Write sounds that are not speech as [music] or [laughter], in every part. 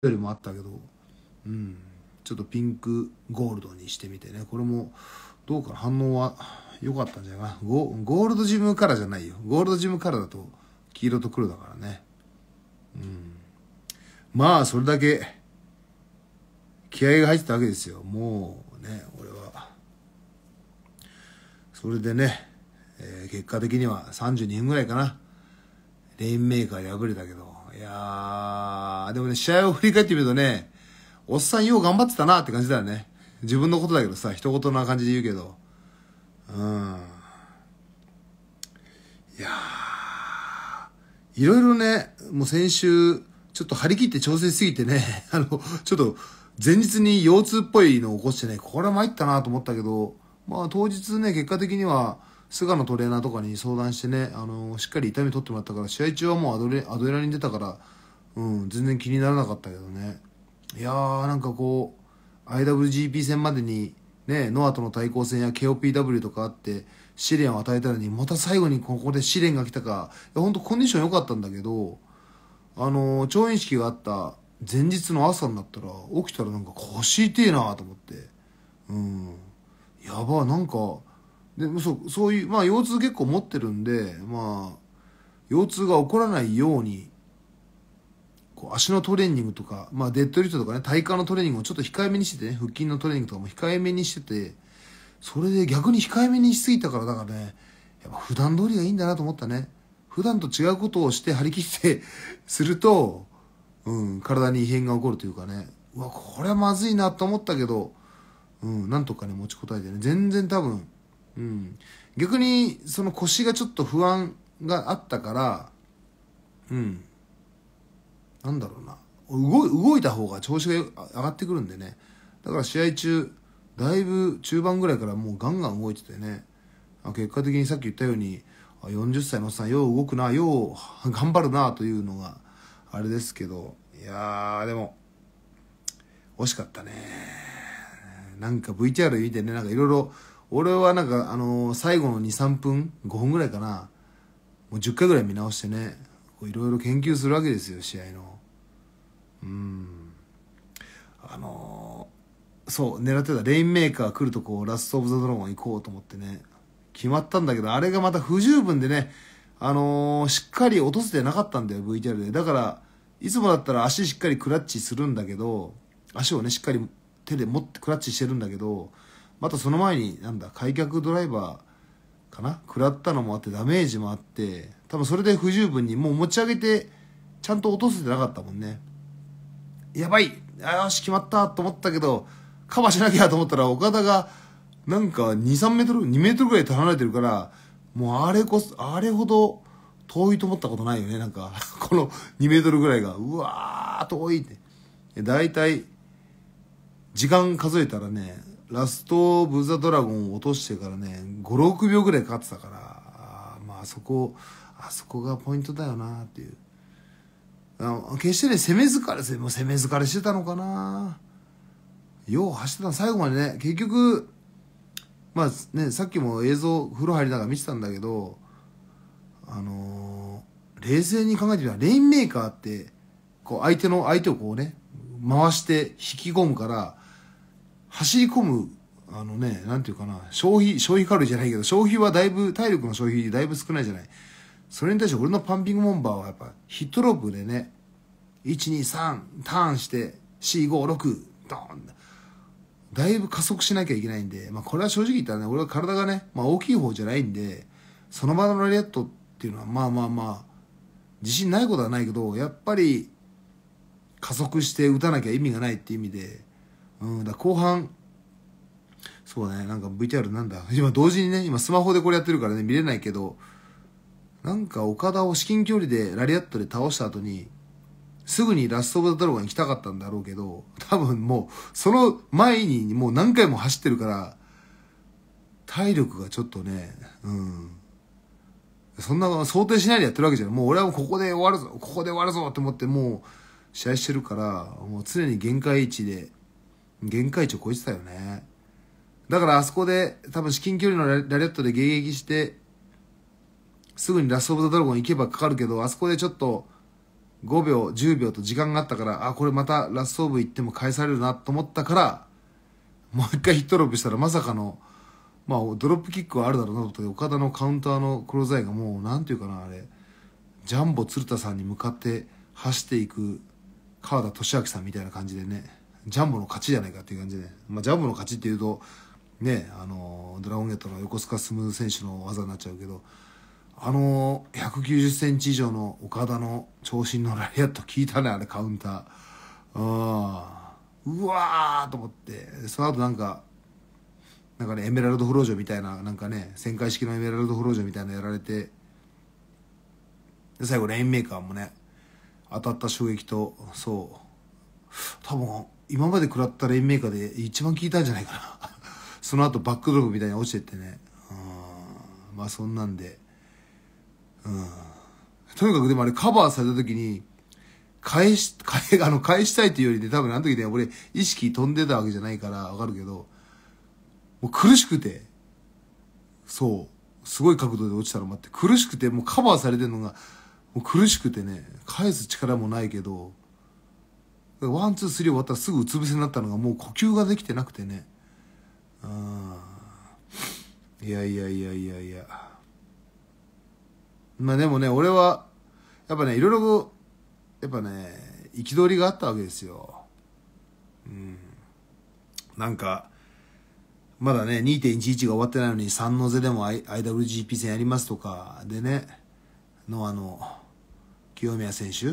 よりもあったけど、うん、ちょっとピンクゴールドにしてみてね、これもどうか反応は良かったんじゃないかなゴ。ゴールドジムカラーじゃないよ。ゴールドジムカラーだと黄色と黒だからね。うん。まあ、それだけ気合が入ってたわけですよ。もうね、俺は。それでね、えー、結果的には32分ぐらいかな。レインメーカー破敗れたけど、いやー、でもね、試合を振り返ってみるとね、おっさんよう頑張ってたなって感じだよね。自分のことだけどさ、一言な感じで言うけど。うん。いやー、いろいろね、もう先週、ちょっと張り切って調整しすぎてね、[laughs] あの、ちょっと、前日に腰痛っぽいのを起こしてね、これは参ったなと思ったけど、まあ当日ね、結果的には、菅野トレーナーとかに相談してね、あのー、しっかり痛み取ってもらったから、試合中はもうアドレアドレナリン出たから、うん、全然気にならなかったけどね。いやー、なんかこう、IWGP 戦までに、ね、ノアとの対抗戦や KOPW とかあって、試練を与えたのに、また最後にここで試練が来たか、いや、ほコンディション良かったんだけど、あのー、調印式があった前日の朝になったら、起きたらなんか腰痛いなと思って、うん。やば、なんか、でそうそういう、まあ、腰痛結構持ってるんで、まあ、腰痛が起こらないようにこう足のトレーニングとか、まあ、デッドリフトとかね体幹のトレーニングをちょっと控えめにしててね腹筋のトレーニングとかも控えめにしててそれで逆に控えめにしすぎたからだからねやっぱ普段通りがいいんだなと思ったね普段と違うことをして張り切って [laughs] すると、うん、体に異変が起こるというかねうわこれはまずいなと思ったけど、うん、なんとかね持ちこたえてね全然多分うん、逆にその腰がちょっと不安があったからうんなんだろうな動動いた方が調子が上がってくるんでねだから試合中だいぶ中盤ぐらいからもうガンガン動いててね結果的にさっき言ったように40歳のおっさんよう動くなよう [laughs] 頑張るなというのがあれですけどいやでも惜しかったねなんか VTR 見てねなんかいろいろ俺はなんか、あのー、最後の2、3分、5分ぐらいかな、もう10回ぐらい見直してね、いろいろ研究するわけですよ、試合の。うん。あのー、そう、狙ってたレインメーカー来るとこ、ラストオブザドラゴン行こうと思ってね、決まったんだけど、あれがまた不十分でね、あのー、しっかり落とせてなかったんだよ、VTR で。だから、いつもだったら足しっかりクラッチするんだけど、足をね、しっかり手で持ってクラッチしてるんだけど、またその前になんだ開脚ドライバーかな食らったのもあってダメージもあって多分それで不十分にもう持ち上げてちゃんと落とせてなかったもんねやばいよし決まったと思ったけどカバーしなきゃと思ったら岡田がなんか2、3メートル、2メートルぐらい離れてるから、もうあれこそ、あれほど遠いと思ったことないよね。なんか、この2メートルぐらいが、うわー、遠いって。だいたい、時間数えたらね、ラスト・オブ・ザ・ドラゴンを落としてからね、5、6秒ぐらい勝ってたから、あまあ、そこ、あそこがポイントだよなっていう。あ決してね、攻め疲れ、もう攻め疲れしてたのかなよう走ってた最後までね、結局、まあね、さっきも映像、風呂入りながら見てたんだけど、あのー、冷静に考えてみたら、レインメーカーって、こう相手の、相手をこうね、回して引き込むから、走り込む、あのね、なんていうかな、消費、消費カロリーじゃないけど、消費はだいぶ、体力の消費だいぶ少ないじゃない。それに対して俺のパンピングモンバーはやっぱヒットロープでね、123ターンして456ドーンだいぶ加速しなきゃいけないんで、まあこれは正直言ったらね、俺は体がね、まあ大きい方じゃないんで、その場のラリアットっていうのはまあまあまあ、自信ないことはないけど、やっぱり加速して打たなきゃ意味がないって意味で、うん、だ後半、そうだね、なんか VTR なんだ。[laughs] 今同時にね、今スマホでこれやってるからね、見れないけど、なんか岡田を至近距離でラリアットで倒した後に、すぐにラストオブザドラゴンに来たかったんだろうけど、多分もう、その前にもう何回も走ってるから、体力がちょっとね、うん。そんな想定しないでやってるわけじゃない。もう俺はここで終わるぞ、ここで終わるぞって思ってもう試合してるから、もう常に限界位置で限界値を超えてたよね。だからあそこで、多分至近距離のラリアットで迎撃して、すぐにラストオブザドラゴン行けばかかるけど、あそこでちょっと、5秒、10秒と時間があったから、あ、これまたラストオブ行っても返されるなと思ったから、もう一回ヒットロップしたらまさかの、まあ、ドロップキックはあるだろうなと思ったけど、岡田のカウンターのクローザイがもう、なんていうかな、あれ、ジャンボ鶴田さんに向かって走っていく川田俊明さんみたいな感じでね、ジャンボの勝ちじゃないかっていう感じで、ね、まあ、ジャンボの勝ちっていうと、ね、あの、ドラゴンゲートの横須賀進選手の技になっちゃうけど、あの、190センチ以上の岡田の長身のラリアット効いたね、あれ、カウンター。うん。うわーと思って、その後なんか、なんかね、エメラルドフロージョみたいな、なんかね、旋回式のエメラルドフロージョみたいなやられて、で、最後、レインメーカーもね、当たった衝撃と、そう、多分、今まで食らったレインメーカーで一番効いたんじゃないかな [laughs] その後バックドロップみたいに落ちてってねうんまあそんなんでうんとにかくでもあれカバーされた時に返し、返、[laughs] あの、返したいというよりで、多分あの時ね、俺、意識飛んでたわけじゃないから、わかるけど、もう苦しくて、そう、すごい角度で落ちたの待って、苦しくて、もうカバーされてるのが、もう苦しくてね、返す力もないけど、ワンツースリー終わったらすぐうつ伏せになったのがもう呼吸ができてなくてねうんいやいやいやいやいやまあでもね俺はやっぱねいろいろやっぱね憤りがあったわけですようんなんかまだね2.11が終わってないのに三の瀬でも IWGP 戦やりますとかでねのあの清宮選手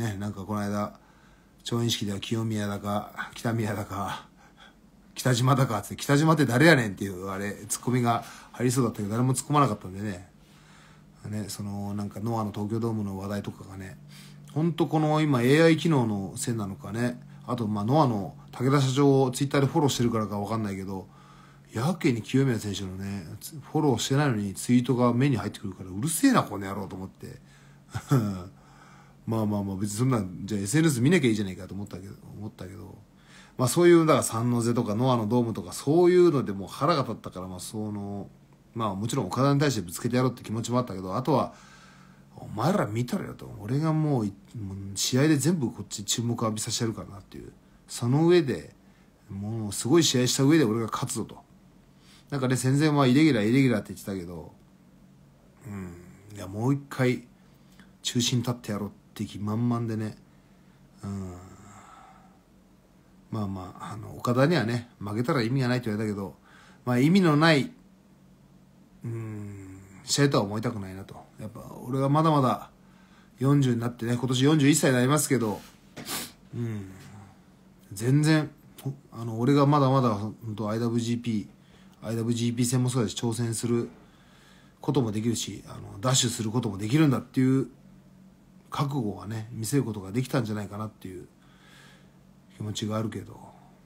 ねなんかこの間調印式では清宮だか、北宮だか、北島だかつって、北島って誰やねんっていう、あれ、ツッコミが入りそうだったけど、誰も突っ込まなかったんでね。ね、その、なんか、ノアの東京ドームの話題とかがね、ほんとこの今 AI 機能のせいなのかね、あと、まあ、ノアの武田社長をツイッターでフォローしてるからかわかんないけど、やけに清宮選手のね、フォローしてないのにツイートが目に入ってくるから、うるせえな、この野郎と思って。まあまあまあ別にそんなじゃあ SNS 見なきゃいいじゃないかと思ったけど思ったけどまあそういうだから三ノ瀬とかノアのドームとかそういうのでもう腹が立ったからまあそのまあもちろん岡田に対してぶつけてやろうって気持ちもあったけどあとはお前ら見たらよと俺がもう試合で全部こっち注目浴びさせてやるからなっていうその上でもうすごい試合した上で俺が勝つぞとなんかね戦前はイレギュラーイレギュラーって言ってたけどうんいやもう一回中心立ってやろうって敵満々でね、うん、まあまあ、あの、岡田にはね、負けたら意味がないと言われたけど、まあ意味のない、うん、試合とは思いたくないなと。やっぱ、俺はまだまだ40になってね、今年41歳になりますけど、うん、全然、あの、俺がまだまだ、本当 IWGP、IWGP 戦もそうだし、挑戦することもできるし、あの、ダッシュすることもできるんだっていう覚悟はね見せることができたんじゃないかなっていう気持ちがあるけど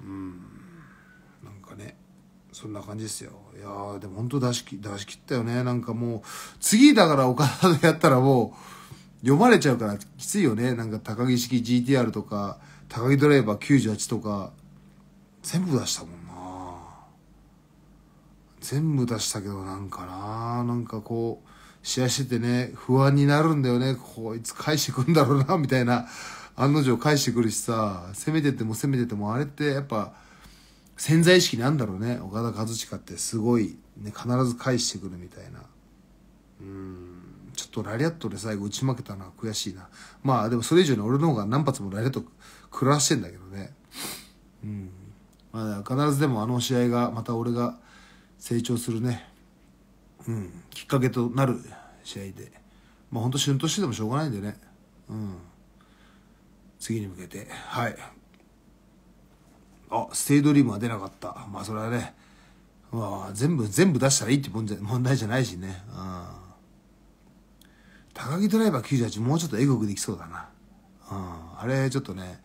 うんなんかねそんな感じですよいやでも本当出し出し切ったよねなんかもう次だから岡田でやったらもう読まれちゃうからきついよねなんか高木式 GTR とか高木ドライバー98とか全部出したもんな全部出したけどなんかななんかこう試合しててね、不安になるんだよね。こいつ返してくんだろうな、みたいな。案の定返してくるしさ、攻めてても攻めてても、あれってやっぱ、潜在意識なんだろうね。岡田和親ってすごい、ね、必ず返してくるみたいな。うん。ちょっとラリアットで最後打ち負けたのは悔しいな。まあでもそれ以上に俺の方が何発もラリアット食らしてんだけどね。うん。まあ必ずでもあの試合がまた俺が成長するね、うん、きっかけとなる試合で、まあ、本当、旬としてでもしょうがないんでね、うん、次に向けて、はい。あ、ステイドリームは出なかった。まあ、それはね、まあ、全部、全部出したらいいって問題じゃないしね、うん。高木ドライバー98、もうちょっと英国できそうだな。うん、あれ、ちょっとね、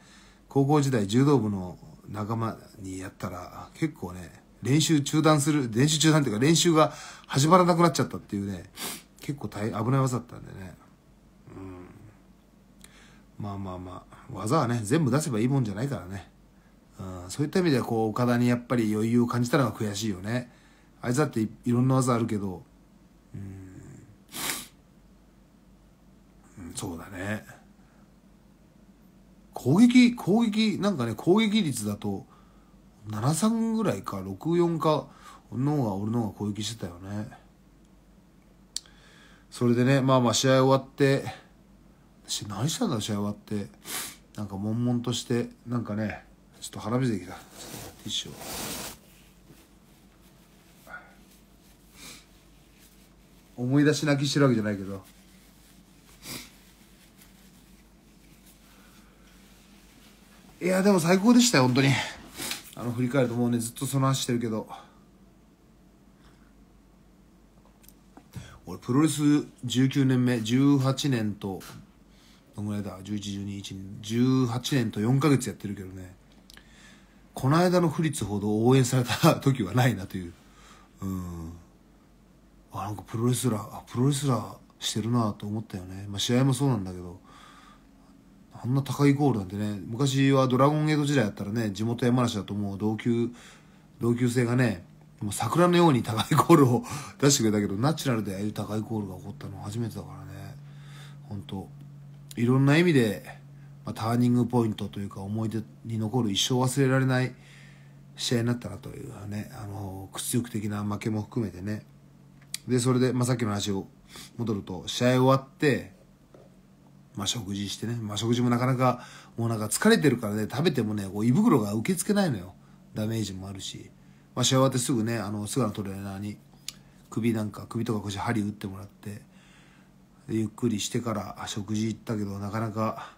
高校時代柔道部の仲間にやったら、結構ね、練習中断する、練習中断っていうか練習が始まらなくなっちゃったっていうね、結構大危ない技だったんでね。うん。まあまあまあ、技はね、全部出せばいいもんじゃないからね。うん、そういった意味ではこう、岡田にやっぱり余裕を感じたのが悔しいよね。あいつだっていろんな技あるけど、うん、うん、そうだね。攻撃、攻撃、なんかね、攻撃率だと、73ぐらいか64かのが俺の方が攻撃してたよねそれでねまあまあ試合終わって私何したんだ試合終わってなんか悶々としてなんかねちょっと腹水できたティッシュを思い出し泣きしてるわけじゃないけどいやでも最高でしたよ本当に。あの振り返るともうねずっとその話してるけど俺プロレス19年目18年とどのぐらいだ111218年と4ヶ月やってるけどねこの間の不律ほど応援された時はないなといううんあなんかプロレスラーあプロレスラーしてるなと思ったよねまあ試合もそうなんだけどあんな高いゴールなんてね、昔はドラゴンゲート時代だったらね、地元山梨だともう同級、同級生がね、もう桜のように高いゴールを出してくれたけど、ナチュラルでああいう高いゴールが起こったの初めてだからね、本当いろんな意味で、まあ、ターニングポイントというか思い出に残る一生忘れられない試合になったなというね、あの、屈辱的な負けも含めてね。で、それで、まあ、さっきの話を戻ると、試合終わって、まあ、食事してね、まあ、食事もなかなかもうなんか疲れてるからね食べてもねこう胃袋が受け付けないのよダメージもあるし、まあ、幸せすぐねあの菅野トレーナーに首なんか首とか腰針打ってもらってゆっくりしてから食事行ったけどなかなか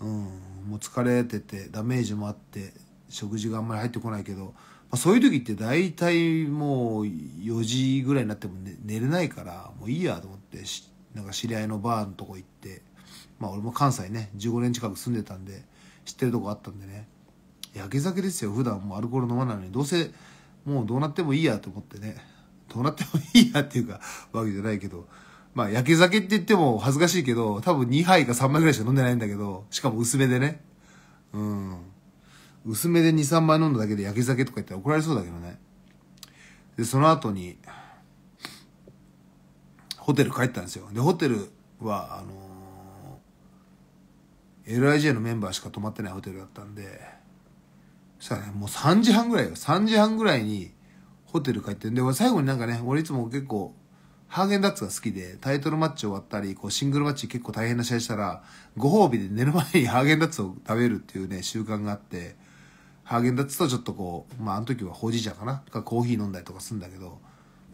うんもう疲れててダメージもあって食事があんまり入ってこないけど、まあ、そういう時って大体もう4時ぐらいになっても、ね、寝れないからもういいやと思って。なんか知り合いのバーのとこ行ってまあ俺も関西ね15年近く住んでたんで知ってるとこあったんでね焼け酒ですよ普段もアルコール飲まないのにどうせもうどうなってもいいやと思ってねどうなってもいいやっていうかわけじゃないけどまあ焼け酒って言っても恥ずかしいけど多分2杯か3杯ぐらいしか飲んでないんだけどしかも薄めでねうん薄めで23杯飲んだだけで焼け酒とか言ったら怒られそうだけどねでその後にホテル帰ったんですよ。で、ホテルは、あのー、LIJ のメンバーしか泊まってないホテルだったんで、そしたらね、もう3時半ぐらいよ。3時半ぐらいにホテル帰って、で、俺最後になんかね、俺いつも結構、ハーゲンダッツが好きで、タイトルマッチ終わったり、こうシングルマッチ結構大変な試合したら、ご褒美で寝る前に [laughs] ハーゲンダッツを食べるっていうね、習慣があって、ハーゲンダッツとちょっとこう、まああの時はほうじ茶かなかコーヒー飲んだりとかするんだけど、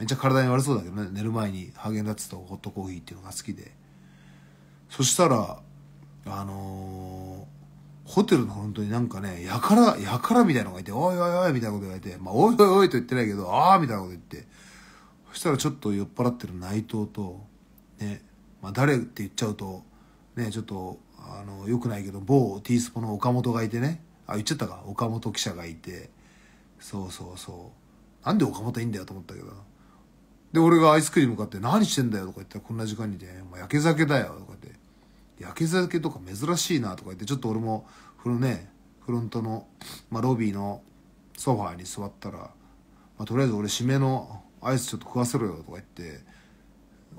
めっちゃ体に悪そうだけどね寝る前にハーゲンダッツとホットコーヒーっていうのが好きでそしたらあのー、ホテルの本当になんかねやからやからみたいなのがいて「おいおいおい」みたいなこと言われて「まあ、おいおいおい」と言ってないけど「ああ」みたいなこと言ってそしたらちょっと酔っ払ってる内藤とねまあ誰って言っちゃうとねちょっとあのよくないけど某 T スポの岡本がいてねあ言っちゃったか岡本記者がいてそうそうそうなんで岡本いいんだよと思ったけどで、俺がアイスクリーム買って何してんだよとか言ったらこんな時間にね、もう焼け酒だよとか言って、焼け酒とか珍しいなとか言って、ちょっと俺も、フのね、フロントの、まあ、ロビーのソファーに座ったら、まあ、とりあえず俺締めのアイスちょっと食わせろよとか言って、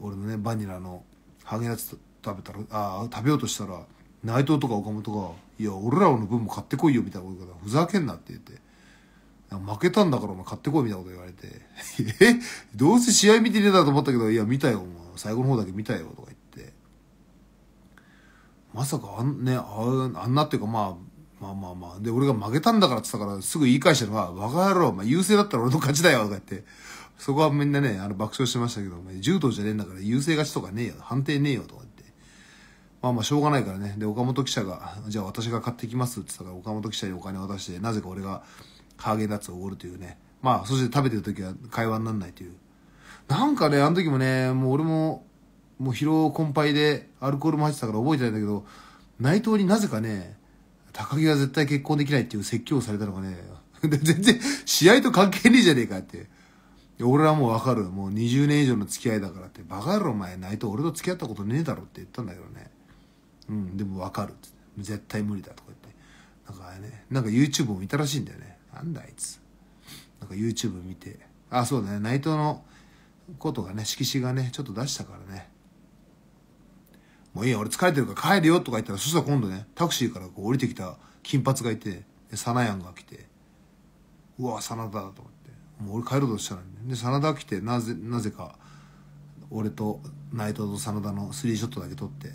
俺のね、バニラのハゲやつ食べたら、ああ、食べようとしたら、内藤とか岡本が、いや、俺らの分も買ってこいよみたいなことから、ふざけんなって言って、負けたんだからお前買ってこいみたいなこと言われてえどうせ試合見てねえだと思ったけど、いや見たよ、最後の方だけ見たよ、とか言って。まさかあんね、あんなっていうかまあ、まあまあまあ。で、俺が負けたんだからって言ったから、すぐ言い返したのが、若カ野郎、まあ優勢だったら俺の勝ちだよ、とか言って。そこはみんなね、あの爆笑してましたけど、柔道じゃねえんだから優勢勝ちとかねえよ、判定ねえよ、とか言って。まあまあしょうがないからね。で、岡本記者が、じゃあ私が買ってきますって言ったから、岡本記者にお金渡して、なぜか俺が、ハーゲンダッツをおごるというね。まあ、そして食べてる時は会話にならないという。なんかね、あの時もね、もう俺も、もう疲労困憊でアルコールも入ってたから覚えてないんだけど、内藤になぜかね、高木は絶対結婚できないっていう説教をされたのがね、[laughs] 全然試合と関係ねえじゃねえかって。俺はもうわかる。もう20年以上の付き合いだからって。バカ野郎お前、内藤俺と付き合ったことねえだろって言ったんだけどね。うん、でもわかる絶対無理だとか言って。なんかね、なんか YouTube も見たらしいんだよね。なんだあいつ。なんか YouTube 見て。あ、そうだね。内藤のことがね、色紙がね、ちょっと出したからね。もういいよ、俺疲れてるから帰るよとか言ったら、そしたら今度ね、タクシーからこう降りてきた金髪がいて、サナヤンが来て、うわ、真田だと思って。もう俺帰ろうとしたのに、ね。で、真田来て、なぜ、なぜか、俺と内藤と真田のスリーショットだけ撮って、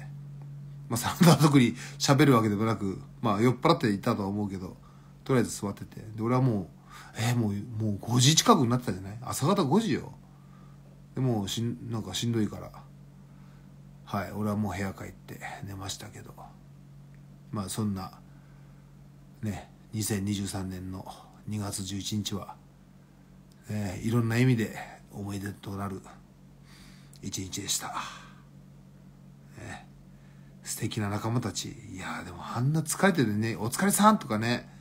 まあ、真田は特に喋るわけでもなく、まあ、酔っ払っていたとは思うけど、とりあえず座っててで俺はもうえー、もうもう5時近くになってたじゃない朝方5時よでもうしんなんかしんどいからはい俺はもう部屋帰って寝ましたけどまあそんなね2023年の2月11日は、ね、いろんな意味で思い出となる一日でした、ね、素敵な仲間たちいやでもあんな疲れててね「お疲れさん」とかね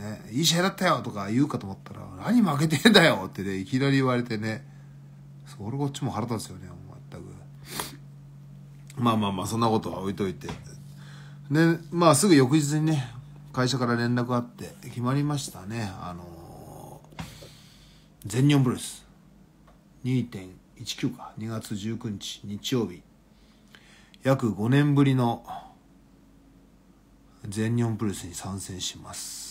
ね、いい試合だったよとか言うかと思ったら、何負けてんだよってね、いきなり言われてね、それこっちも腹立つよね、全く。まあまあまあ、そんなことは置いといて。で、まあすぐ翌日にね、会社から連絡あって、決まりましたね、あのー、全日本プロレス。2.19か、2月19日、日曜日。約5年ぶりの全日本プロレスに参戦します。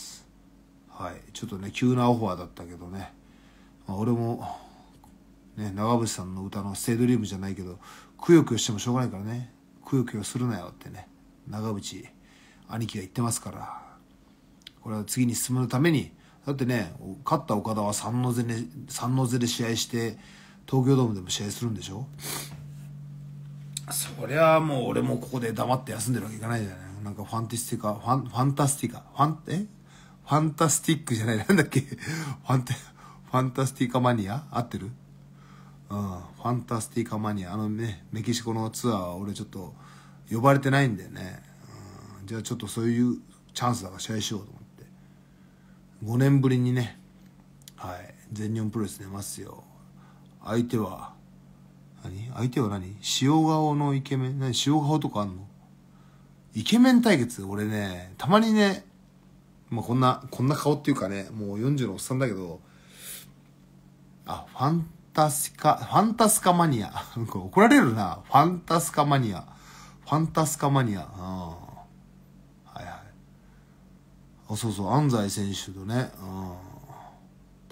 はい、ちょっとね急なオファーだったけどね、まあ、俺も、ね、長渕さんの歌の「ステイドリーム」じゃないけどくよくよしてもしょうがないからねくよくよするなよってね長渕兄貴が言ってますからこれは次に進むためにだってね勝った岡田は三の瀬で三の瀬で試合して東京ドームでも試合するんでしょそりゃもう俺もここで黙って休んでるわけいかないじゃないなんかファンティスティカファンファンタスティカファンえファンタスティックじゃない、[laughs] なんだっけ、ファンタ、ファンタスティカマニア合ってるうん、ファンタスティカマニア。あのね、メキシコのツアーは俺ちょっと呼ばれてないんだよね。うん、じゃあちょっとそういうチャンスだから試合しようと思って。5年ぶりにね、はい、全日本プロレス出ますよ。相手は、何相手は何塩顔のイケメン何塩顔とかあんのイケメン対決俺ね、たまにね、まあ、こんな、こんな顔っていうかね、もう40のおっさんだけど、あ、ファンタスカ、ファンタスカマニア。[laughs] 怒られるな。ファンタスカマニア。ファンタスカマニア。うん。はいはい。あ、そうそう、安西選手とね、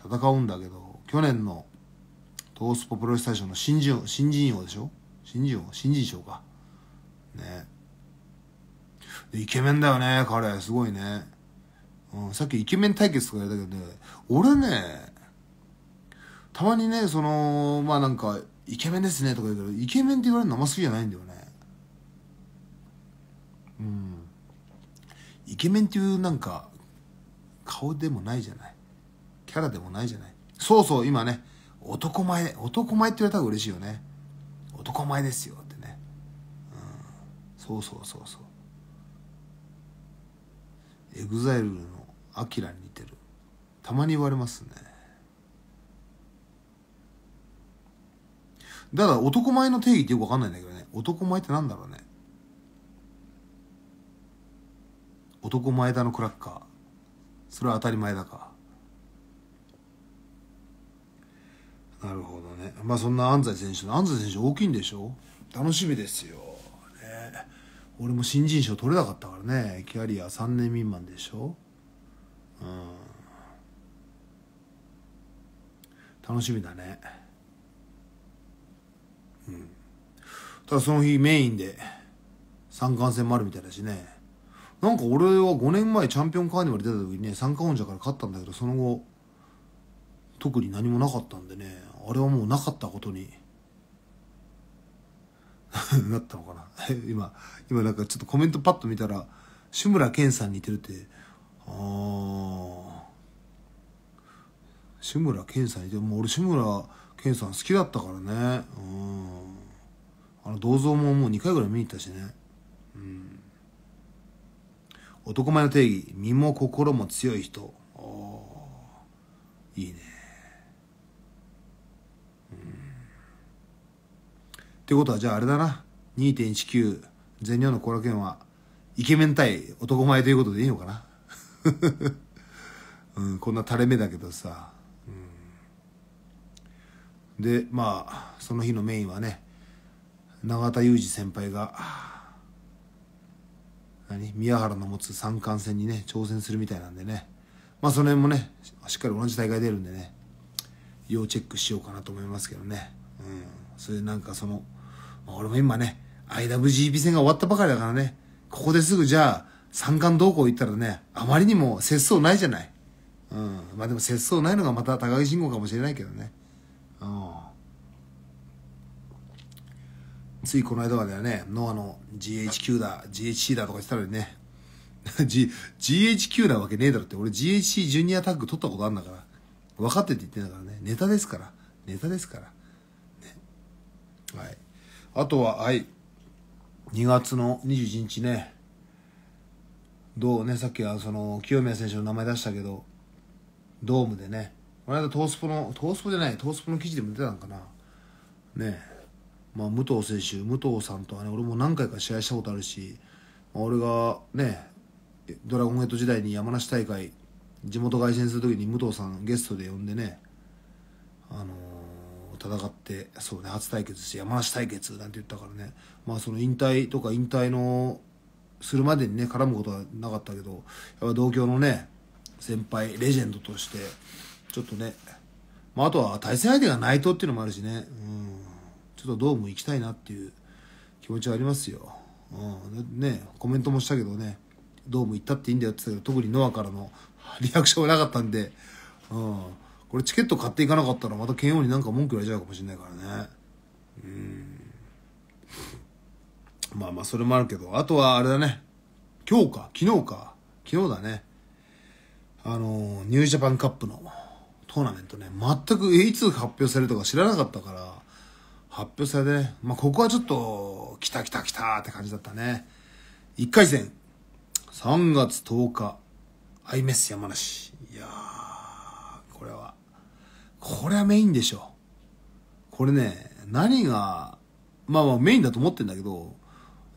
うん。戦うんだけど、去年の、東スポプロレス大賞の新人王、新人王でしょ新人王新人賞か。ね。イケメンだよね、彼。すごいね。うん、さっきイケメン対決とか言ったけどね、俺ね、たまにね、その、まあなんか、イケメンですねとか言うけど、イケメンって言われるの生好きじゃないんだよね。うん。イケメンっていうなんか、顔でもないじゃない。キャラでもないじゃない。そうそう、今ね、男前、男前って言われたら嬉しいよね。男前ですよってね。うん。そうそうそうそう。エグザイルのアキラに似てるたまに言われますねだ男前の定義ってよくわかんないんだけどね男前ってなんだろうね男前だのクラッカーそれは当たり前だかなるほどねまあそんな安西選手の安西選手大きいんでしょ楽しみですよ、ね、俺も新人賞取れなかったからねキャリア3年未満でしょうん楽しみだねうんただその日メインで三冠戦もあるみたいだしねなんか俺は5年前チャンピオンカーニバル出た時にね三冠王者から勝ったんだけどその後特に何もなかったんでねあれはもうなかったことに [laughs] なったのかな [laughs] 今今なんかちょっとコメントパッと見たら志村けんさん似てるってあ志村けんさんにでも俺志村けんさん好きだったからねうんあの銅像ももう2回ぐらい見に行ったしね男前の定義身も心も強い人いいねってことはじゃああれだな2.19全日本のラケンはイケメン対男前ということでいいのかなうん、こんな垂れ目だけどさ、うん、でまあその日のメインはね永田裕二先輩が何宮原の持つ三冠戦にね挑戦するみたいなんでねまあその辺もねしっかり同じ大会出るんでね要チェックしようかなと思いますけどねうんそれでなんかその、まあ、俺も今ね IWGP 戦が終わったばかりだからねここですぐじゃあ山間同行行ったらね、あまりにも節操ないじゃない。うん。まあでも節操ないのがまた高木信号かもしれないけどね。うん。ついこの間まではね、ノアの GHQ だ、GHC だとか言ってたらね、G、[laughs] h q なわけねえだろって、俺 GHC ジュニアタッグ取ったことあんだから、分かってて言ってんだからね、ネタですから、ネタですから。ね。はい。あとは、はい。2月の21日ね、どうね、さっきはその、清宮選手の名前出したけど、ドームでね、この間トースポの、トースポじゃない、トースポの記事でも出たのかな。ねまあ、武藤選手、武藤さんとはね、俺も何回か試合したことあるし、まあ、俺がね、ドラゴンヘッド時代に山梨大会、地元凱旋する時に武藤さんゲストで呼んでね、あのー、戦って、そうね、初対決して山梨対決なんて言ったからね、まあその引退とか引退のするまでにね絡むことはなかったけどやっぱ同郷のね先輩レジェンドとしてちょっとね、まあ、あとは対戦相手が内藤っていうのもあるしね、うん、ちょっとドーム行きたいなっていう気持ちはありますよ、うん、ねコメントもしたけどねドーム行ったっていいんだよって言ったけど特にノアからの [laughs] リアクションはなかったんで、うん、これチケット買っていかなかったらまた k 王になんか文句言われちゃうかもしれないからねうんまあまあ、それもあるけど、あとはあれだね。今日か、昨日か、昨日だね。あの、ニュージャパンカップのトーナメントね、全くいつ発表されるとか知らなかったから、発表されて、ね、まあ、ここはちょっと、来た来た来たって感じだったね。1回戦、3月10日、アイメス山梨。いやー、これは、これはメインでしょ。これね、何が、まあまあメインだと思ってんだけど、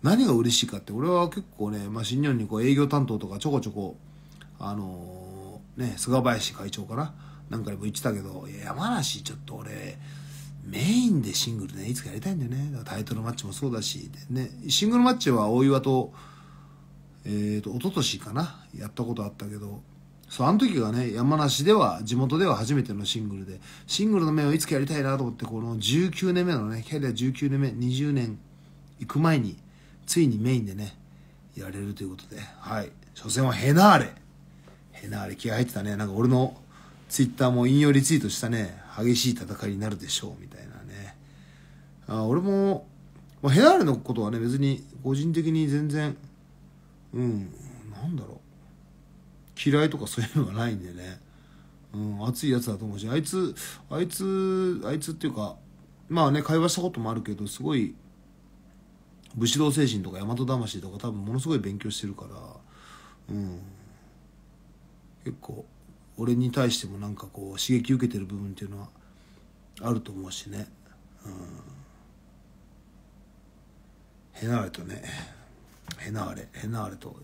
何が嬉しいかって俺は結構ね、まあ、新日本にこう営業担当とかちょこちょこあのー、ね菅林会長かななんかも言ってたけど山梨ちょっと俺メインでシングルねいつかやりたいんだよねタイトルマッチもそうだしねシングルマッチは大岩とえっ、ー、と一昨年かなやったことあったけどそうあの時がね山梨では地元では初めてのシングルでシングルの面をいつかやりたいなと思ってこの19年目のねキャリア19年目20年行く前についにメインでね、やれるということで、はい。初戦はヘナーレ。ヘナーレ気合入ってたね。なんか俺のツイッターも引用リツイートしたね、激しい戦いになるでしょう、みたいなね。あ俺も、まあ、ヘナーレのことはね、別に個人的に全然、うん、なんだろう。嫌いとかそういうのがないんでね。うん、熱いやつだと思うし、あいつ、あいつ、あいつっていうか、まあね、会話したこともあるけど、すごい、武士道精神とか大和魂とか多分ものすごい勉強してるから、うん、結構俺に対してもなんかこう刺激受けてる部分っていうのはあると思うしね、うん、へなれとねへなれへなれと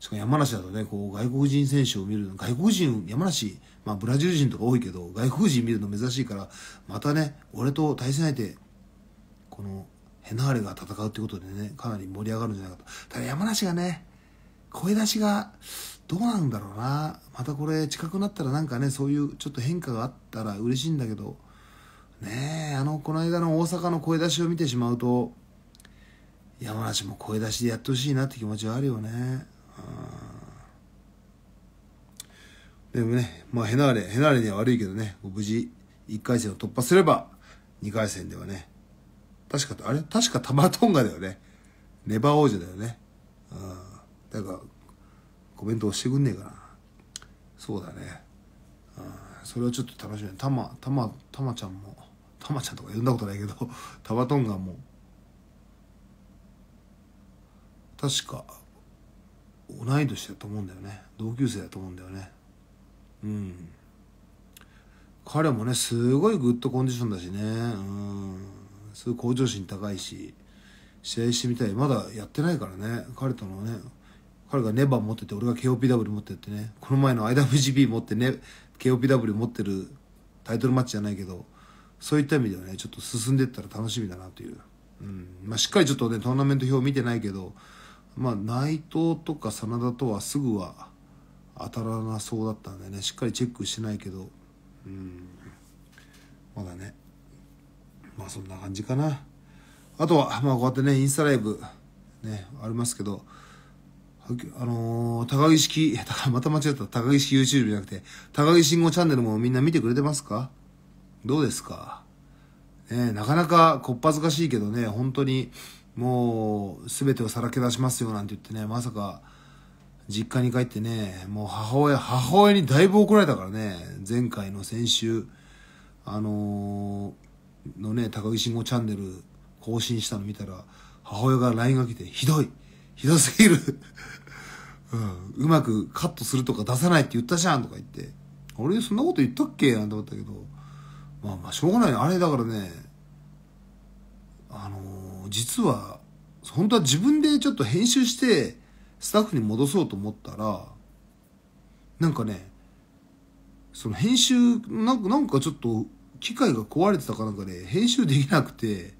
しかも山梨だとねこう外国人選手を見るの外国人山梨、まあ、ブラジル人とか多いけど外国人見るの珍しいからまたね俺と対戦相手このヘナーレが戦うってことでね、かなり盛り上がるんじゃないかと。ただ山梨がね、声出しがどうなんだろうな。またこれ近くなったらなんかね、そういうちょっと変化があったら嬉しいんだけど、ねえ、あの、この間の大阪の声出しを見てしまうと、山梨も声出しでやってほしいなって気持ちはあるよね。でもね、まあヘナーレ、ヘナーレには悪いけどね、無事1回戦を突破すれば、2回戦ではね、確か、あれ確かタマトンガだよね。ネバー王子だよね。うん。だから、コメント押してくんねえかな。そうだね。うん。それをちょっと楽しみ。タマ、タマ、タマちゃんも、タマちゃんとか呼んだことないけど、タ [laughs] マトンガも、確か、同い年だと思うんだよね。同級生だと思うんだよね。うん。彼もね、すごいグッドコンディションだしね。うん。すごい向上心高いし試合してみたいまだやってないからね彼とのね彼がネバー持ってて俺が KOPW 持ってってねこの前の IWGP 持ってね KOPW 持ってるタイトルマッチじゃないけどそういった意味ではねちょっと進んでったら楽しみだなという、うんまあ、しっかりちょっとねトーナメント表見てないけどまあ内藤とか真田とはすぐは当たらなそうだったんでねしっかりチェックしてないけどうんまあそんな感じかな。あとは、まあこうやってね、インスタライブ、ね、ありますけど、あのー、高木式、また間違った、高木式 YouTube じゃなくて、高木信号チャンネルもみんな見てくれてますかどうですかね、なかなかこっぱずかしいけどね、本当に、もう、すべてをさらけ出しますよなんて言ってね、まさか、実家に帰ってね、もう母親、母親にだいぶ怒られたからね、前回の先週、あのー、のね、高木慎吾チャンネル更新したの見たら、母親が LINE が来て、ひどいひどすぎる [laughs] うん、うまくカットするとか出さないって言ったじゃんとか言って、俺そんなこと言ったっけなんて思ったけど、まあまあしょうがない。あれだからね、あのー、実は、本当は自分でちょっと編集して、スタッフに戻そうと思ったら、なんかね、その編集、なんか、なんかちょっと機械が壊れてたかなんかで、編集できなくて、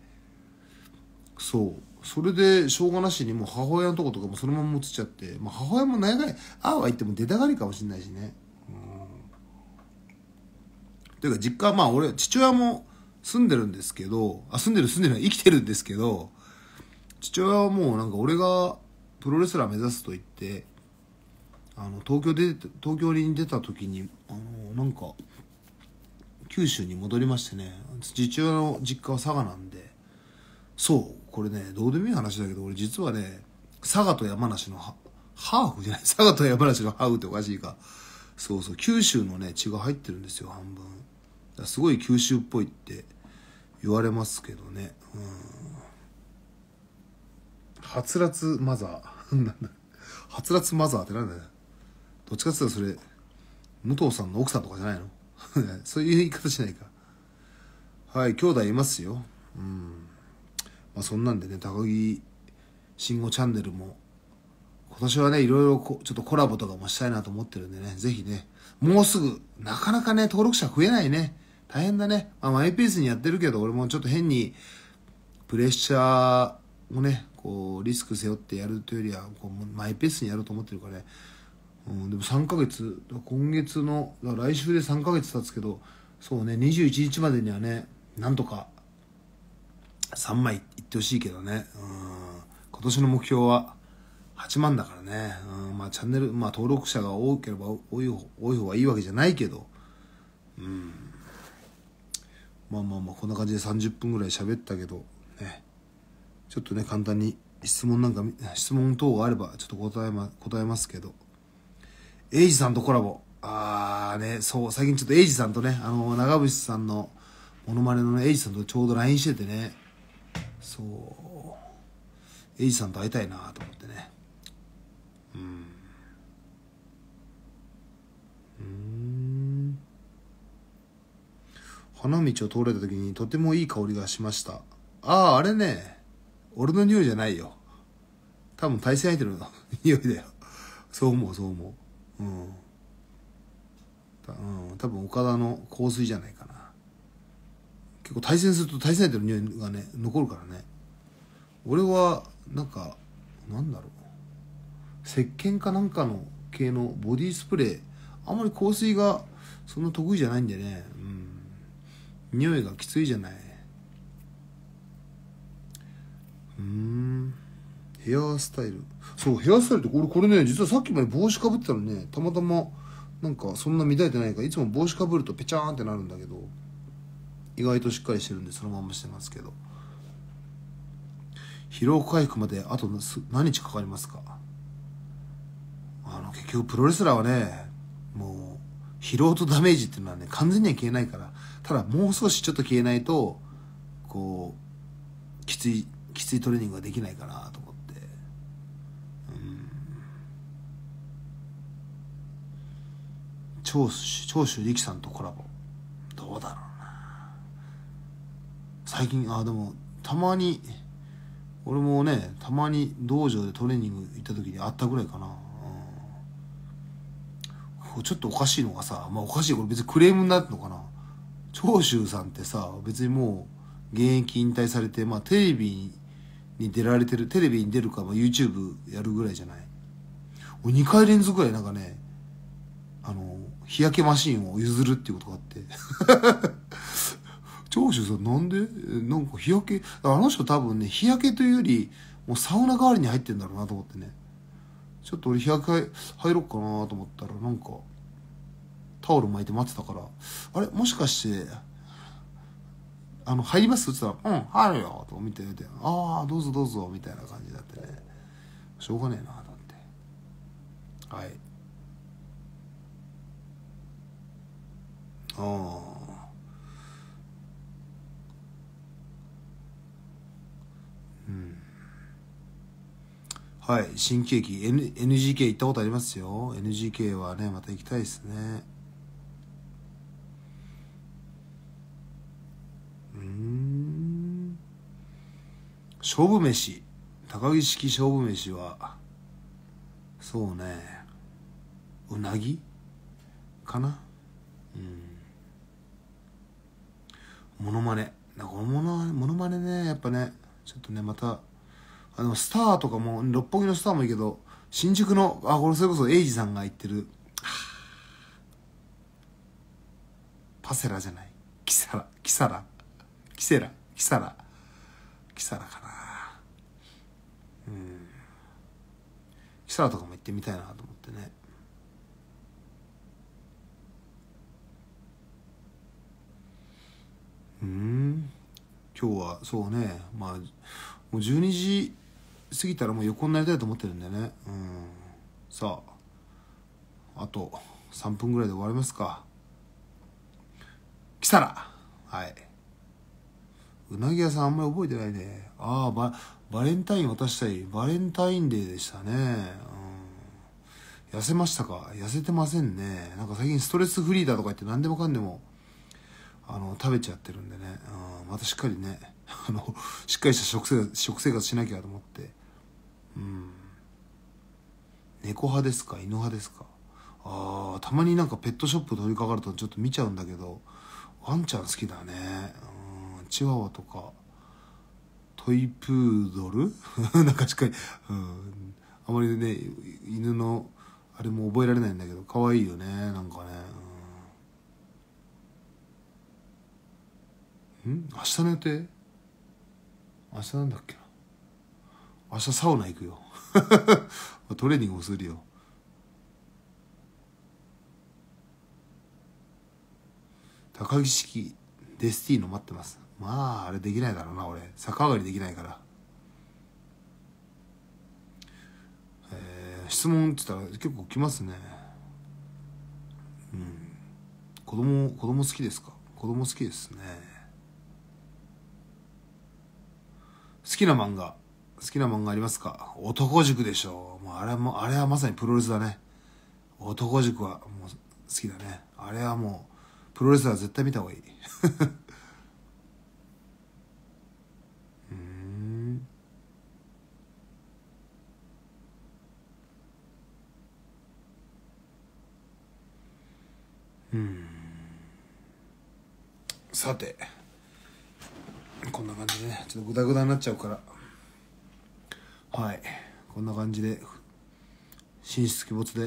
そう。それで、しょうがなしにもう母親のとことかもそのまま映っちゃって、まあ母親も何い。かああは言っても出たがりかもしんないしね。うん。というか実家はまあ俺、父親も住んでるんですけど、あ、住んでる住んでる生きてるんですけど、父親はもうなんか俺がプロレスラー目指すと言って、あの、東京で、東京に出た時に、あの、なんか、九州に戻りましてね父親の実家は佐賀なんでそうこれねどうでもいい話だけど俺実はね佐賀と山梨のハーフじゃない佐賀と山梨のハーフっておかしいかそうそう九州のね血が入ってるんですよ半分すごい九州っぽいって言われますけどねうんはつらつマザーなんだはつらつマザーってなんだよどっちかって言ったらそれ武藤さんの奥さんとかじゃないの [laughs] そういう言い方しないか。はい、兄弟いますよ。うん。まあそんなんでね、高木慎吾チャンネルも、今年はね、いろいろこちょっとコラボとかもしたいなと思ってるんでね、ぜひね、もうすぐ、なかなかね、登録者増えないね。大変だね。まあ、マイペースにやってるけど、俺もちょっと変に、プレッシャーをね、こう、リスク背負ってやるというよりは、こうマイペースにやろうと思ってるからね、うん、でも3ヶ月今月の来週で3ヶ月経つけどそうね21日までにはねなんとか3枚いってほしいけどね、うん、今年の目標は8万だからね、うん、まあチャンネル、まあ、登録者が多ければ多い多い方がいいわけじゃないけど、うん、まあまあまあこんな感じで30分ぐらい喋ったけどねちょっとね簡単に質問なんか質問等があればちょっと答え,、ま、答えますけどエイジさんとコラボ。あーね、そう、最近ちょっとエイジさんとね、あの、長渕さんのモノマネのエイジさんとちょうど LINE しててね、そう、エイジさんと会いたいなと思ってね。うん。うん。花道を通れた時にとてもいい香りがしました。ああ、あれね、俺の匂いじゃないよ。多分対戦相手の匂いだよ。そう思う、そう思う。うんた、うん、多分岡田の香水じゃないかな結構対戦すると対戦相手の匂いがね残るからね俺はなんかなんだろう石鹸かなんかの系のボディスプレーあんまり香水がそんな得意じゃないんでねうん匂いがきついじゃないうんヘアスタイルそうヘアスタイルって俺これね実はさっきまで帽子かぶってたのねたまたまなんかそんな乱れてないからいつも帽子かぶるとペチャーンってなるんだけど意外としっかりしてるんでそのまましてますけど疲労回復まであと何日かかりますかあの結局プロレスラーはねもう疲労とダメージっていうのはね完全には消えないからただもう少しちょっと消えないとこうきついきついトレーニングができないかなと思って。長州長州力さんとコラボどうだろうな最近あでもたまに俺もねたまに道場でトレーニング行った時にあったぐらいかな、うん、ちょっとおかしいのがさまあおかしいこれ別にクレームになるのかな長州さんってさ別にもう現役引退されてまあテレビに出られてるテレビに出るか、まあ、YouTube やるぐらいじゃない2回連続ぐらいなんかねあの日焼けマシンを譲るっていうことがあって。[laughs] 長州さんなんでなんか日焼け、あの人多分ね、日焼けというより、もうサウナ代わりに入ってんだろうなと思ってね。ちょっと俺日焼け入ろっかなと思ったら、なんか、タオル巻いて待ってたから、あれもしかして、あの、入りますって言ったら、うん、入るよと見て、て、ああ、どうぞどうぞ、みたいな感じだってね。しょうがねえなと思って。はい。ああうんはい新喜劇 N g k 行ったことありますよ NGK はねまた行きたいですねうん勝負飯高木式勝負飯はそうねうなぎかなうんモノマネなんかモノモノマネねやっぱねちょっとねまたあのスターとかも六本木のスターもいいけど新宿のあこれそれこそエイジさんが言ってるパセラじゃないキサラキサラキセラキサラキサラかなうんキサラとかも行ってみたいなと思ってねうん今日はそうねまあもう12時過ぎたらもう横になりたいと思ってるんでねうんさああと3分ぐらいで終わりますか来たらはいうなぎ屋さんあんまり覚えてないねああババレンタイン渡したいバレンタインデーでしたねうん痩せましたか痩せてませんねなんか最近ストレスフリーだとか言って何でもかんでもあの、食べちゃってるんでね、うん、またしっかりね、[laughs] あの、しっかりした食生活、食生活しなきゃと思って、うん。猫派ですか犬派ですかああ、たまになんかペットショップ通りかかるとちょっと見ちゃうんだけど、ワンちゃん好きだね。うん、チワワとか、トイプードル [laughs] なんかしっかり、うん、あまりね、犬の、あれも覚えられないんだけど、可愛いよね、なんかね。ん明日の予定明日なんだっけな明日サウナ行くよ [laughs] トレーニングもするよ高木式デスティーノ待ってますまああれできないだろうな俺逆上がりできないからえー、質問って言ったら結構来ますねうん子供子供好きですか子供好きですね好きな漫画、好きな漫画ありますか男塾でしょう。もうあれも、あれはまさにプロレスだね。男塾はもう好きだね。あれはもう、プロレスは絶対見た方がいい。[laughs] うんうんさて。こんな感じでねちょっとグダグダになっちゃうからはいこんな感じで神出鬼没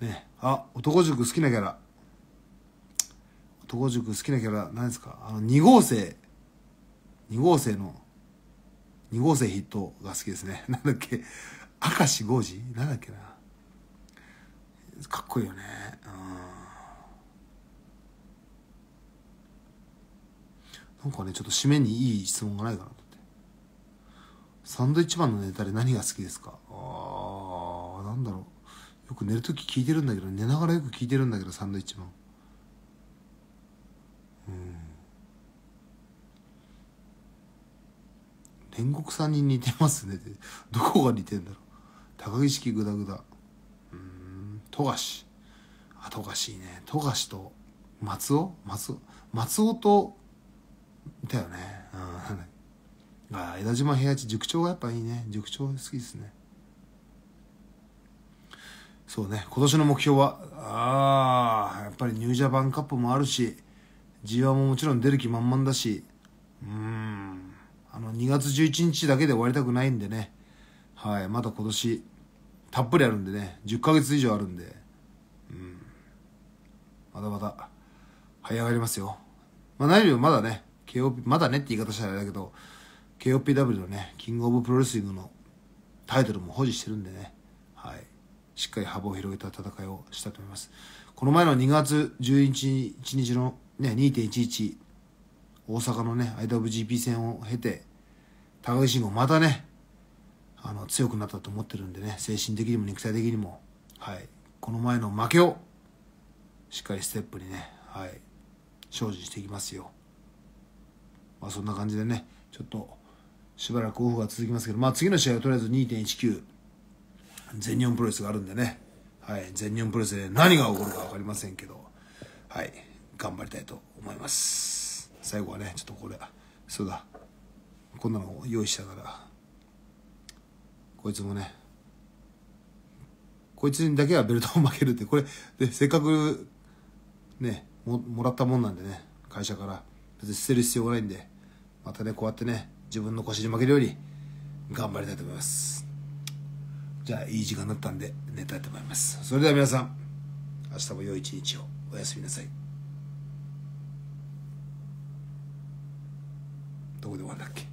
でねあ男塾好きなキャラ男塾好きなキャラ何ですかあの2号生2号生の2号生ットが好きですね [laughs] なんだっけ明石豪二なんだっけなかっこいいよねうんなんかね、ちょっと締めにいい質問がないかなと思って。サンドイッチマンのネタで何が好きですかああ、なんだろう。よく寝るとき聞いてるんだけど、寝ながらよく聞いてるんだけど、サンドイッチマン。うん。煉獄さんに似てますねって。どこが似てんだろう。高木式グダグダ。うん、富樫。あ、富樫いいね。富樫と松尾松尾松尾とだよね。うん。あ江田島平地、塾長がやっぱいいね。塾長好きですね。そうね、今年の目標は、ああ、やっぱりニュージャパンカップもあるし、G1 ももちろん出る気満々だし、うん、あの、2月11日だけで終わりたくないんでね、はい、まだ今年、たっぷりあるんでね、10ヶ月以上あるんで、うん、まだまだ、早い上がりますよ。まあ何よりもまだね、KOP、まだねって言い方したらあれだけど、KOPW のね、キングオブプロレスリングのタイトルも保持してるんでね、はい。しっかり幅を広げた戦いをしたと思います。この前の2月11日のね、2.11、大阪のね、IWGP 戦を経て、高木慎吾またね、あの、強くなったと思ってるんでね、精神的にも肉体的にも、はい。この前の負けを、しっかりステップにね、はい、精進していきますよ。まあ、そんな感じでねちょっとしばらくオフが続きますけど、まあ、次の試合はとりあえず2.19全日本プロレスがあるんでね、はい、全日本プロレスで何が起こるか分かりませんけど、はい、頑張りたいと思います最後はねちょっとこれそうだこんなのを用意したからこいつもねこいつにだけはベルトを負けるってこれでせっかくねももらったもんなんでね会社から別に捨てる必要がないんで、またね、こうやってね、自分の腰に負けるように、頑張りたいと思います。じゃあ、いい時間になったんで、寝たいと思います。それでは皆さん、明日も良い一日を。おやすみなさい。どこで終わるんだっけ